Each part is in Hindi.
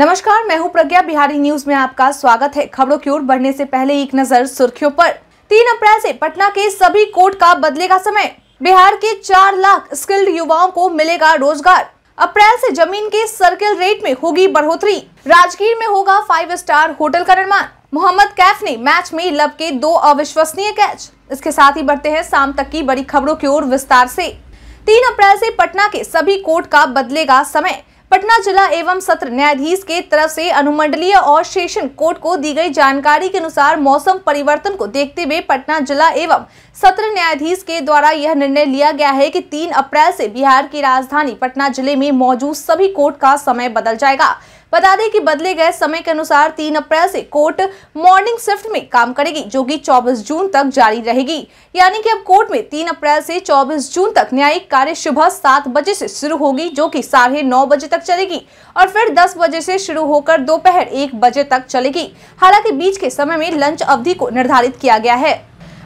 नमस्कार मैं हूं प्रज्ञा बिहारी न्यूज में आपका स्वागत है खबरों की ओर बढ़ने से पहले एक नजर सुर्खियों पर तीन अप्रैल से पटना के सभी कोर्ट का बदलेगा समय बिहार के चार लाख स्किल्ड युवाओं को मिलेगा रोजगार अप्रैल से जमीन के सर्किल रेट में होगी बढ़ोतरी राजगीर में होगा फाइव स्टार होटल का निर्माण मोहम्मद कैफ ने मैच में लब के दो अविश्वसनीय कैच इसके साथ ही बढ़ते हैं शाम तक की बड़ी खबरों की ओर विस्तार से तीन अप्रैल से पटना के सभी कोर्ट का बदलेगा समय पटना जिला एवं सत्र न्यायाधीश के तरफ से अनुमंडलीय और सेशन कोर्ट को दी गई जानकारी के अनुसार मौसम परिवर्तन को देखते हुए पटना जिला एवं सत्र न्यायाधीश के द्वारा यह निर्णय लिया गया है कि 3 अप्रैल से बिहार की राजधानी पटना जिले में मौजूद सभी कोर्ट का समय बदल जाएगा बता दें कि बदले गए समय के अनुसार तीन अप्रैल से कोर्ट मॉर्निंग शिफ्ट में काम करेगी जो कि 24 जून तक जारी रहेगी यानी कि अब कोर्ट में 3 अप्रैल से 24 जून तक न्यायिक कार्य सुबह सात बजे से शुरू होगी जो कि साढ़े नौ बजे तक चलेगी और फिर 10 बजे से शुरू होकर दोपहर एक बजे तक चलेगी हालांकि बीच के समय में लंच अवधि को निर्धारित किया गया है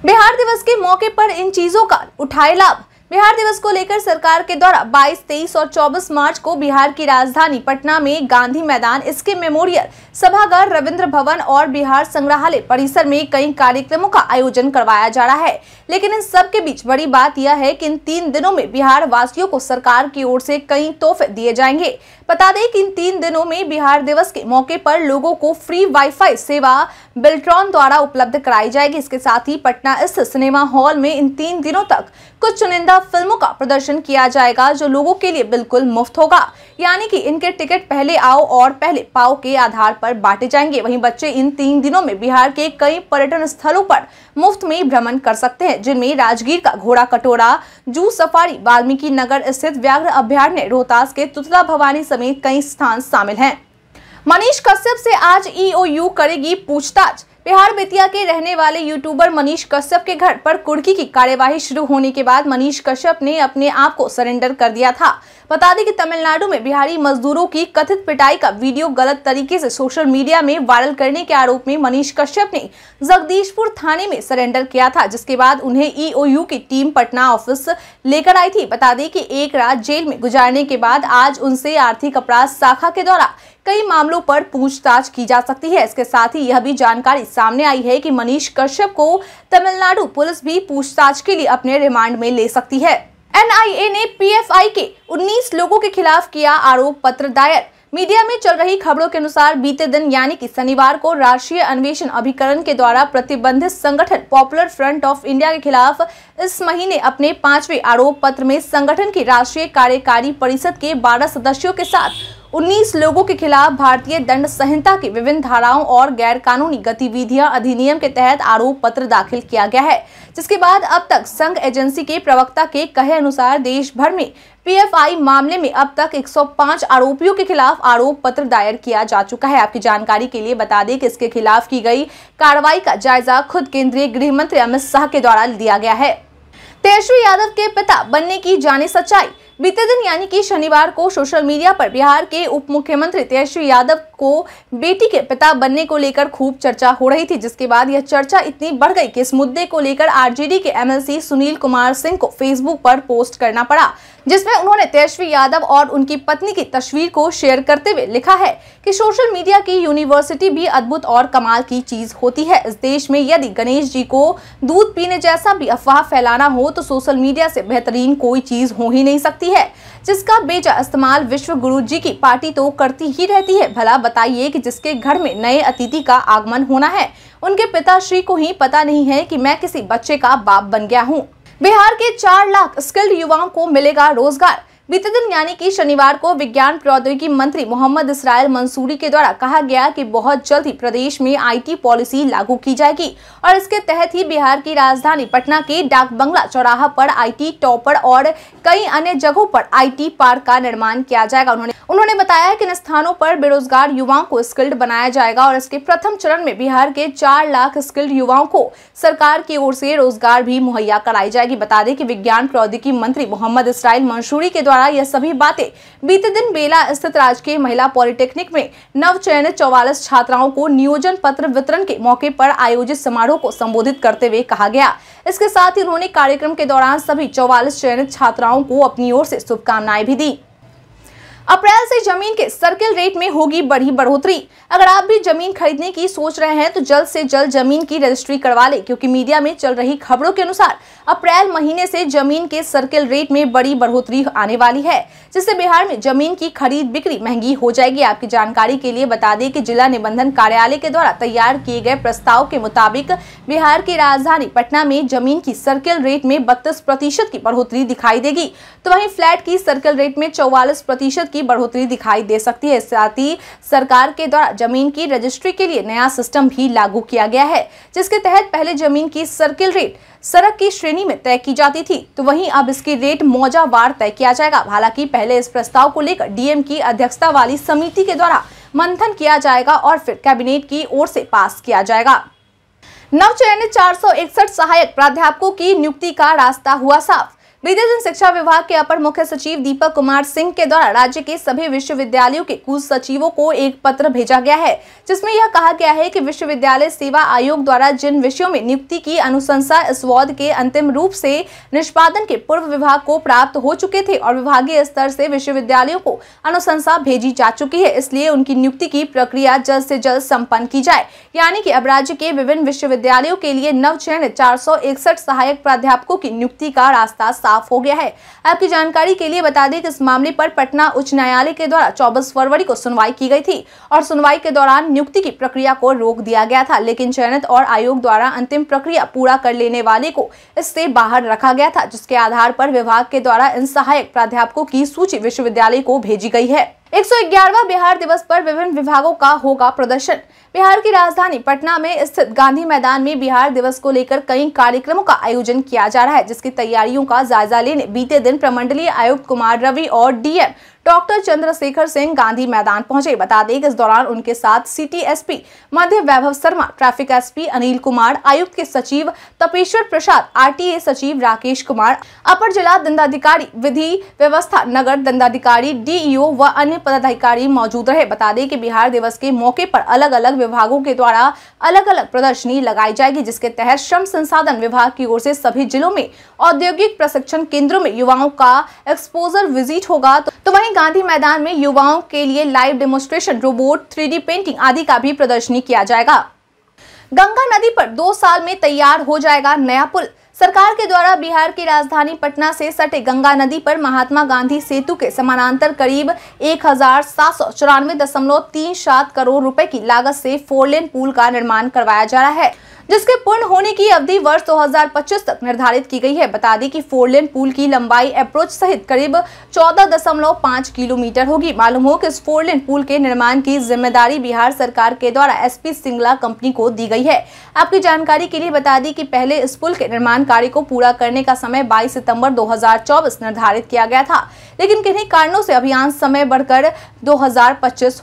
बिहार दिवस के मौके पर इन चीजों का उठाए लाभ बिहार दिवस को लेकर सरकार के द्वारा 22, 23 और 24 मार्च को बिहार की राजधानी पटना में गांधी मैदान इसके मेमोरियल सभागार रविंद्र भवन और बिहार संग्रहालय परिसर में कई कार्यक्रमों का आयोजन करवाया जा रहा है लेकिन इन सब के बीच बड़ी बात यह है कि इन तीन दिनों में बिहार वासियों को सरकार की ओर से कई तोहफे दिए जाएंगे बता दें कि इन तीन दिनों में बिहार दिवस के मौके पर लोगों को फ्री वाईफाई सेवा बिल्ट्रॉन द्वारा उपलब्ध कराई जाएगी इसके साथ ही पटना स्थित सिनेमा हॉल में इन तीन दिनों तक कुछ चुनिंदा फिल्मों का प्रदर्शन किया जाएगा जो लोगों के लिए बिल्कुल मुफ्त होगा यानी कि इनके टिकट पहले आओ और पहले पाओ के आधार पर बांटे जाएंगे वहीं बच्चे इन तीन दिनों में बिहार के कई पर्यटन स्थलों पर मुफ्त में भ्रमण कर सकते हैं जिनमें राजगीर का घोड़ा कटोरा जू सफारी वाल्मीकि नगर स्थित व्याघ्र अभ्यारण्य रोहतास के तुतला भवानी समेत कई स्थान शामिल हैं मनीष कश्यप से आज ईओयू e करेगी पूछताछ बिहार बेतिया के रहने वाले यूट्यूबर मनीष कश्यप के घर पर कुर्की की कार्यवाही शुरू होने के बाद मनीष कश्यप ने अपने आप को सरेंडर कर दिया था बता दें कि तमिलनाडु में बिहारी मजदूरों की कथित पिटाई का वीडियो गलत तरीके से सोशल मीडिया में वायरल करने के आरोप में मनीष कश्यप ने जगदीशपुर थाने में सरेंडर किया था जिसके बाद उन्हें ईओयू e की टीम पटना ऑफिस लेकर आई थी बता दें कि एक रात जेल में गुजारने के बाद आज उनसे आर्थिक अपराध शाखा के द्वारा कई मामलों पर पूछताछ की जा सकती है इसके साथ ही यह भी जानकारी सामने आई है कि मनीष कश्यप को तमिलनाडु पुलिस भी पूछताछ के लिए अपने रिमांड में ले सकती है एनआईए ने पीएफआई के 19 लोगों के खिलाफ किया आरोप पत्र दायर मीडिया में चल रही खबरों के अनुसार बीते दिन यानी कि शनिवार को राष्ट्रीय अन्वेषण अभिकरण के द्वारा प्रतिबंधित संगठन पॉपुलर फ्रंट ऑफ इंडिया के खिलाफ इस महीने अपने पांचवें आरोप पत्र में संगठन की राष्ट्रीय कार्यकारी परिषद के 12 सदस्यों के साथ 19 लोगों के खिलाफ भारतीय दंड संहिता की विभिन्न धाराओं और गैरकानूनी गतिविधियां अधिनियम के तहत आरोप पत्र दाखिल किया गया है जिसके बाद अब तक संघ एजेंसी के प्रवक्ता के कहे अनुसार देश भर में पीएफआई मामले में अब तक 105 आरोपियों के खिलाफ आरोप पत्र दायर किया जा चुका है आपकी जानकारी के लिए बता दें कि इसके खिलाफ की गई कार्रवाई का जायजा खुद केंद्रीय गृह मंत्री अमित शाह के द्वारा दिया गया है तेजस्वी यादव के पिता बनने की जाने सच्चाई बीते दिन यानी कि शनिवार को सोशल मीडिया पर बिहार के उप मुख्यमंत्री तेजस्वी यादव को बेटी के पिता बनने को लेकर खूब चर्चा हो रही थी जिसके बाद यह चर्चा इतनी बढ़ गई कि इस मुद्दे को लेकर आरजेडी के एमएलसी सुनील कुमार सिंह को फेसबुक पर पोस्ट करना पड़ा जिसमें उन्होंने तेजस्वी यादव और उनकी पत्नी की तस्वीर को शेयर करते हुए लिखा है की सोशल मीडिया की यूनिवर्सिटी भी अद्भुत और कमाल की चीज होती है इस देश में यदि गणेश जी को दूध पीने जैसा भी अफवाह फैलाना हो तो सोशल मीडिया से बेहतरीन कोई चीज हो ही नहीं सकती जाती है जिसका बेजा इस्तेमाल विश्व गुरु जी की पार्टी तो करती ही रहती है भला बताइए कि जिसके घर में नए अतिथि का आगमन होना है उनके पिता श्री को ही पता नहीं है कि मैं किसी बच्चे का बाप बन गया हूँ बिहार के चार लाख स्किल्ड युवाओं को मिलेगा रोजगार बीते दिन यानी कि शनिवार को विज्ञान प्रौद्योगिकी मंत्री मोहम्मद इसराइल मंसूरी के द्वारा कहा गया कि बहुत जल्द ही प्रदेश में आईटी पॉलिसी लागू की जाएगी और इसके तहत ही बिहार की राजधानी पटना के डाक बंगला चौराहा पर आईटी टॉपर और कई अन्य जगहों पर आईटी पार्क का निर्माण किया जाएगा उन्होंने उन्होंने बताया की इन स्थानों पर बेरोजगार युवाओं को स्किल्ड बनाया जाएगा और इसके प्रथम चरण में बिहार के चार लाख स्किल्ड युवाओं को सरकार की ओर से रोजगार भी मुहैया कराई जाएगी बता दें की विज्ञान प्रौद्योगिकी मंत्री मोहम्मद इसराइल मंसूरी के द्वारा द्वारा यह सभी बातें बीते दिन बेला स्थित राजकीय महिला पॉलिटेक्निक में नव चयनित चौवालीस छात्राओं को नियोजन पत्र वितरण के मौके पर आयोजित समारोह को संबोधित करते हुए कहा गया इसके साथ ही उन्होंने कार्यक्रम के दौरान सभी चौवालीस चयनित छात्राओं को अपनी ओर से शुभकामनाएं भी दी अप्रैल से जमीन के सर्किल रेट में होगी बड़ी बढ़ोतरी अगर आप भी जमीन खरीदने की सोच रहे हैं तो जल्द से जल्द जमीन की रजिस्ट्री करवा लें क्योंकि मीडिया में चल रही खबरों के अनुसार अप्रैल महीने से जमीन के सर्किल रेट में बड़ी बढ़ोतरी आने वाली है जिससे बिहार में जमीन की खरीद बिक्री महंगी हो जाएगी आपकी जानकारी के लिए बता दें कि जिला निबंधन कार्यालय के द्वारा तैयार किए गए प्रस्ताव के मुताबिक बिहार की राजधानी पटना में जमीन की सर्किल रेट में बत्तीस प्रतिशत की बढ़ोतरी दिखाई देगी तो वहीं फ्लैट की सर्किल रेट में चौवालीस प्रतिशत की की बढ़ोतरी दिखाई दे सकती है साथ ही सरकार के द्वारा जमीन की रजिस्ट्री के लिए नया सिस्टम भी लागू किया गया है जिसके तहत पहले जमीन की सर्किल रेट सड़क की श्रेणी में तय की जाती थी तो वहीं अब इसकी रेट मौजावार तय किया जाएगा हालांकि पहले इस प्रस्ताव को लेकर डीएम की अध्यक्षता वाली समिति के द्वारा मंथन किया जाएगा और फिर कैबिनेट की ओर से पास किया जाएगा नवचयनित 461 सहायक प्राध्यापकों की नियुक्ति का रास्ता हुआ साफ बीते दिन शिक्षा विभाग के अपर मुख्य सचिव दीपक कुमार सिंह के द्वारा राज्य के सभी विश्वविद्यालयों के कुल सचिवों को एक पत्र भेजा गया है जिसमें यह कहा गया है कि विश्वविद्यालय सेवा आयोग द्वारा जिन विषयों में नियुक्ति की अनुशंसा इस वार्ड के अंतिम रूप से निष्पादन के पूर्व विभाग को प्राप्त हो चुके थे और विभागीय स्तर से विश्वविद्यालयों को अनुशंसा भेजी जा चुकी है इसलिए उनकी नियुक्ति की प्रक्रिया जल्द से जल्द सम्पन्न की जाए यानी की अब राज्य के विभिन्न विश्वविद्यालयों के लिए नव चयन चार सहायक प्राध्यापकों की नियुक्ति का रास्ता साफ हो गया है आपकी जानकारी के लिए बता दें कि इस मामले पर पटना उच्च न्यायालय के द्वारा चौबीस फरवरी को सुनवाई की गई थी और सुनवाई के दौरान नियुक्ति की प्रक्रिया को रोक दिया गया था लेकिन चयनित और आयोग द्वारा अंतिम प्रक्रिया पूरा कर लेने वाले को इससे बाहर रखा गया था जिसके आधार पर विभाग के द्वारा इन सहायक प्राध्यापकों की सूची विश्वविद्यालय को भेजी गई है एक बिहार दिवस पर विभिन्न विभागों का होगा प्रदर्शन बिहार की राजधानी पटना में स्थित गांधी मैदान में बिहार दिवस को लेकर कई कार्यक्रमों का आयोजन किया जा रहा है जिसकी तैयारियों का जायजा लेने बीते दिन प्रमंडलीय आयुक्त कुमार रवि और डीएम डॉक्टर चंद्रशेखर सिंह गांधी मैदान पहुंचे बता दें इस दौरान उनके साथ सिटी एसपी मध्य वैभव शर्मा ट्रैफिक एसपी अनिल कुमार आयुक्त के सचिव तपेश्वर प्रसाद आरटीए सचिव राकेश कुमार अपर जिला दंडाधिकारी विधि व्यवस्था नगर दंडाधिकारी डीईओ व अन्य पदाधिकारी मौजूद रहे बता दें की बिहार दिवस के मौके पर अलग अलग विभागों के द्वारा अलग अलग प्रदर्शनी लगाई जाएगी जिसके तहत श्रम संसाधन विभाग की ओर से सभी जिलों में औद्योगिक प्रशिक्षण केंद्रों में युवाओं का एक्सपोजर विजिट होगा तो, तो वही उन्होंने गांधी मैदान में युवाओं के लिए live demonstration robot three painting आदि का भी प्रदर्शनी किया जाएगा गंगा नदी पर दो साल में तैयार हो जाएगा नया पुल सरकार के द्वारा बिहार की राजधानी पटना से सटे गंगा नदी पर महात्मा गांधी सेतु के समानांतर करीब एक करोड़ रुपए की लागत से फोर लेन पुल का निर्माण करवाया जा रहा है जिसके पूर्ण होने की अवधि वर्ष 2025 तक निर्धारित की गई है बता दें कि फोर लेन पुल की लंबाई अप्रोच सहित करीब 14.5 किलोमीटर होगी मालूम हो कि इस फोर लेन पुल के निर्माण की जिम्मेदारी बिहार सरकार के द्वारा एसपी सिंगला कंपनी को दी गई है आपकी जानकारी के लिए बता दी की पहले इस पुल के निर्माण कार्य को पूरा करने का समय बाईस सितम्बर दो निर्धारित किया गया था लेकिन किन्हीं कारणों से अभियान समय बढ़कर दो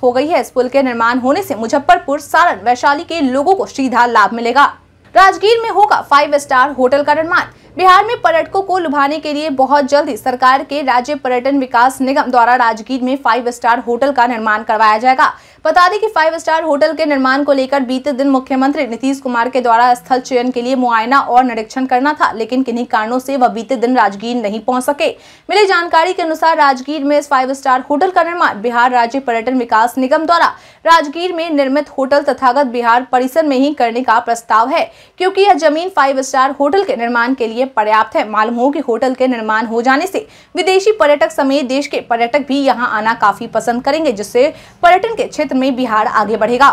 हो गई है इस पुल के निर्माण होने से मुजफ्फरपुर सारण वैशाली के लोगों को सीधा लाभ मिलेगा राजगीर में होगा फाइव स्टार होटल का निर्माण बिहार में पर्यटकों को लुभाने के लिए बहुत जल्द सरकार के राज्य पर्यटन विकास निगम द्वारा राजगीर में फाइव स्टार होटल का निर्माण करवाया जाएगा बता दें कि फाइव स्टार होटल के निर्माण को लेकर बीते दिन मुख्यमंत्री नीतीश कुमार के द्वारा स्थल चयन के लिए मुआयना और निरीक्षण करना था लेकिन किन्हीं कारणों से वह बीते दिन राजगीर नहीं पहुंच सके मिली जानकारी के अनुसार राजगीर में इस फाइव स्टार होटल का निर्माण बिहार राज्य पर्यटन विकास निगम द्वारा राजगीर में निर्मित होटल तथागत बिहार परिसर में ही करने का प्रस्ताव है क्यूँकी यह जमीन फाइव स्टार होटल के निर्माण के लिए लिए पर्याप्त है मालूम हो कि होटल के निर्माण हो जाने से विदेशी पर्यटक समेत देश के पर्यटक भी यहाँ आना काफी पसंद करेंगे जिससे पर्यटन के क्षेत्र में बिहार आगे बढ़ेगा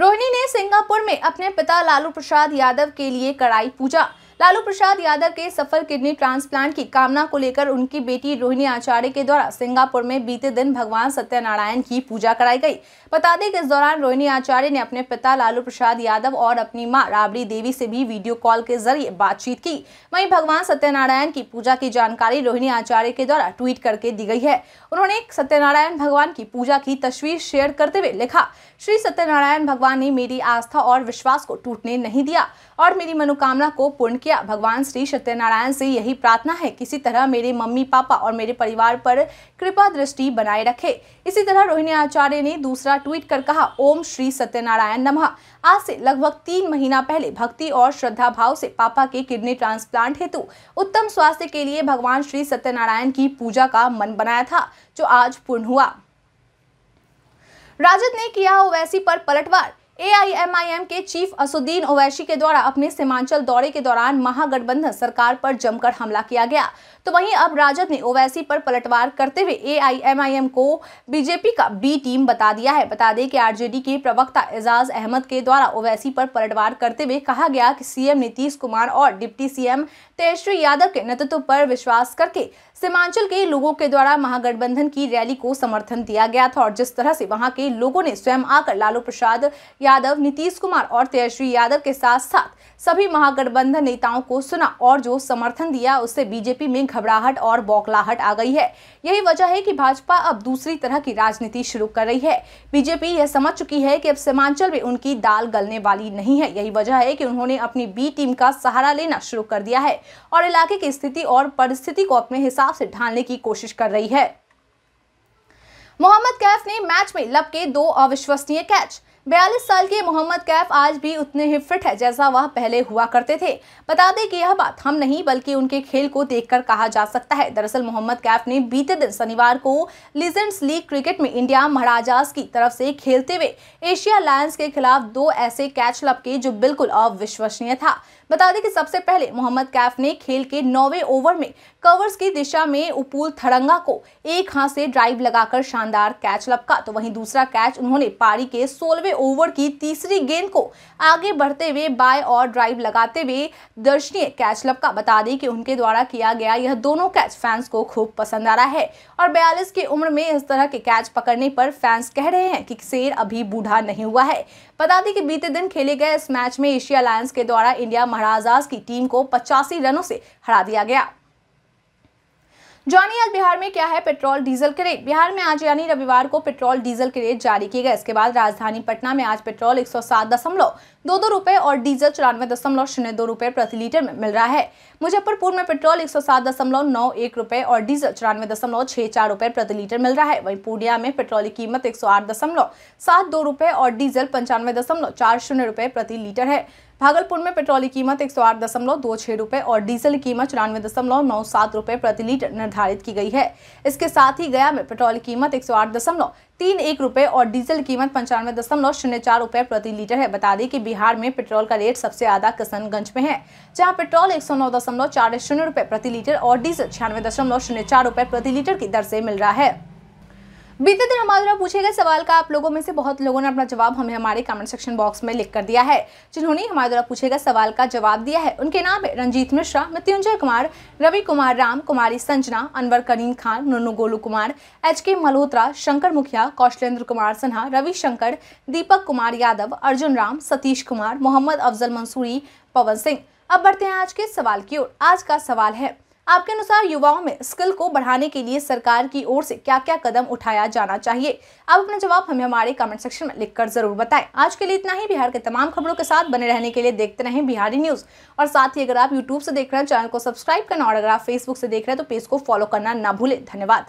रोहिणी ने सिंगापुर में अपने पिता लालू प्रसाद यादव के लिए कराई पूजा लालू प्रसाद यादव के सफल किडनी ट्रांसप्लांट की कामना को लेकर उनकी बेटी रोहिणी आचार्य के द्वारा सिंगापुर में बीते दिन भगवान सत्यनारायण की पूजा कराई गई बता दें कि इस दौरान रोहिणी आचार्य ने अपने पिता लालू प्रसाद यादव और अपनी माँ राबड़ी देवी से भी वीडियो कॉल के जरिए बातचीत की वही भगवान सत्यनारायण की पूजा की जानकारी रोहिणी आचार्य के द्वारा ट्वीट करके दी गई है उन्होंने सत्यनारायण भगवान की पूजा की तस्वीर शेयर करते हुए लिखा श्री सत्यनारायण भगवान ने मेरी आस्था और विश्वास को टूटने नहीं दिया और मेरी मनोकामना को पूर्ण किया भगवान श्री सत्यनारायण से यही प्रार्थना है किसी तरह मेरे मम्मी पापा और मेरे परिवार पर कृपा दृष्टि बनाए रखे इसी तरह रोहिणी आचार्य ने दूसरा ट्वीट कर कहा ओम श्री सत्यनारायण नमः आज से लगभग तीन महीना पहले भक्ति और श्रद्धा भाव से पापा के किडनी ट्रांसप्लांट हेतु उत्तम स्वास्थ्य के लिए भगवान श्री सत्यनारायण की पूजा का मन बनाया था जो आज पूर्ण हुआ राजद ने किया ओवैसी पर पलटवार एआईएमआईएम के चीफ असुद्दीन ओवैसी के द्वारा अपने सीमांचल दौरे के दौरान महागठबंधन सरकार पर जमकर हमला किया गया तो वहीं अब राजद ने ओवैसी पर पलटवार करते हुए एआईएमआईएम को बीजेपी का बी टीम बता दिया है बता दें कि आरजेडी के प्रवक्ता एजाज अहमद के द्वारा ओवैसी पर पलटवार करते हुए कहा गया कि सीएम नीतीश कुमार और डिप्टी सीएम तेजस्वी यादव के नेतृत्व पर विश्वास करके सीमांचल के लोगों के द्वारा महागठबंधन की रैली को समर्थन दिया गया था और जिस तरह से वहां के लोगों ने स्वयं आकर लालू प्रसाद यादव नीतीश कुमार और तेजस्वी यादव के साथ साथ सभी महागठबंधन नेताओं को सुना और जो समर्थन दिया उससे बीजेपी में घबराहट और बौखलाहट आ गई है यही वजह है कि भाजपा अब दूसरी तरह की राजनीति शुरू कर रही है बीजेपी यह समझ चुकी है कि अब सीमांचल में उनकी दाल गलने वाली नहीं है यही वजह है कि उन्होंने अपनी बी टीम का सहारा लेना शुरू कर दिया है और इलाके की स्थिति और परिस्थिति को अपने हिसाब खिलाफ से ढालने की कोशिश कर रही है मोहम्मद कैफ ने मैच में लपके दो अविश्वसनीय कैच बयालीस साल के मोहम्मद कैफ आज भी उतने ही फिट है जैसा वह पहले हुआ करते थे बता दें कि यह बात हम नहीं बल्कि उनके खेल को देखकर कहा जा सकता है दरअसल मोहम्मद कैफ ने बीते दिन शनिवार को लीजेंड्स लीग क्रिकेट में इंडिया महाराजास की तरफ से खेलते हुए एशिया लायंस के खिलाफ दो ऐसे कैच लपके जो बिल्कुल अविश्वसनीय था बता दें कि सबसे पहले मोहम्मद कैफ ने खेल के नौवे ओवर में कवर्स की दिशा में उपूल थरंगा को एक हाथ से ड्राइव लगाकर शानदार कैच लपका तो वहीं दूसरा कैच उन्होंने पारी के सोलहवें ओवर की तीसरी गेंद को आगे बढ़ते हुए बाय और ड्राइव लगाते हुए दर्शनीय कैच लपका बता दी कि उनके द्वारा किया गया यह दोनों कैच फैंस को खूब पसंद आ रहा है और बयालीस की उम्र में इस तरह के कैच पकड़ने पर फैंस कह रहे हैं कि शेर अभी बूढ़ा नहीं हुआ है बता दें कि बीते दिन खेले गए इस मैच में एशिया लायंस के द्वारा इंडिया महाराजाज की टीम को पचासी रनों से हरा दिया गया जानिए आज बिहार में क्या है पेट्रोल डीजल के रेट बिहार में आज यानी रविवार को पेट्रोल डीजल के रेट जारी किए गए इसके बाद राजधानी पटना में आज पेट्रोल एक दो दो रुपये और डीजल चौरानवे दशमलव शून्य दो रुपए प्रति लीटर में मिल रहा है मुजफ्फरपुर में पेट्रोल एक सौ सात दशमलव नौ एक रुपए और डीजल चौरानवे दशमलव छह चार रुपए प्रति लीटर मिल रहा है वहीं पूर्णिया में पेट्रोल की कीमत एक सौ आठ दशमलव सात दो रुपए और डीजल पंचानवे दशमलव चार शून्य रुपए प्रति लीटर है भागलपुर में पेट्रोल की कीमत एक सौ आठ दशमलव दो छह रुपए और डीजल की कीमत चौरानवे दशमलव नौ सात रुपये प्रति लीटर निर्धारित की गई है इसके साथ ही गया में पेट्रोल की कीमत एक सौ आठ दशमलव तीन एक रुपए और डीजल कीमत पंचानवे दशमलव शून्य चार रुपए प्रति लीटर है बता दें कि बिहार में पेट्रोल का रेट सबसे ज्यादा किशनगंज में है जहां पेट्रोल एक सौ नौ दशमलव चार शून्य रुपए प्रति लीटर और डीजल छियानवे दशमलव शून्य चार रुपए प्रति लीटर की दर से मिल रहा है बीते दिन हमारे द्वारा पूछे गए सवाल का आप लोगों में से बहुत लोगों ने अपना जवाब हमें हमारे कमेंट सेक्शन बॉक्स में लिख कर दिया है जिन्होंने हमारे द्वारा पूछे गए सवाल का जवाब दिया है उनके नाम है रंजीत मिश्रा मृत्युंजय कुमार रवि कुमार राम कुमारी संजना अनवर करीम खान नुनू गोलू कुमार एच के मल्होत्रा शंकर मुखिया कौशलेंद्र कुमार सिन्हा रविशंकर दीपक कुमार यादव अर्जुन राम सतीश कुमार मोहम्मद अफजल मंसूरी पवन सिंह अब बढ़ते हैं आज के सवाल की ओर आज का सवाल है आपके अनुसार युवाओं में स्किल को बढ़ाने के लिए सरकार की ओर से क्या क्या कदम उठाया जाना चाहिए आप अपना जवाब हमें हमारे कमेंट सेक्शन में लिखकर जरूर बताएं आज के लिए इतना ही बिहार के तमाम खबरों के साथ बने रहने के लिए देखते रहें बिहारी न्यूज और साथ ही अगर आप यूट्यूब से देख रहे हैं चैनल को सब्सक्राइब करना और अगर आप फेसबुक से देख रहे हैं तो पेज को फॉलो करना ना भूलें धन्यवाद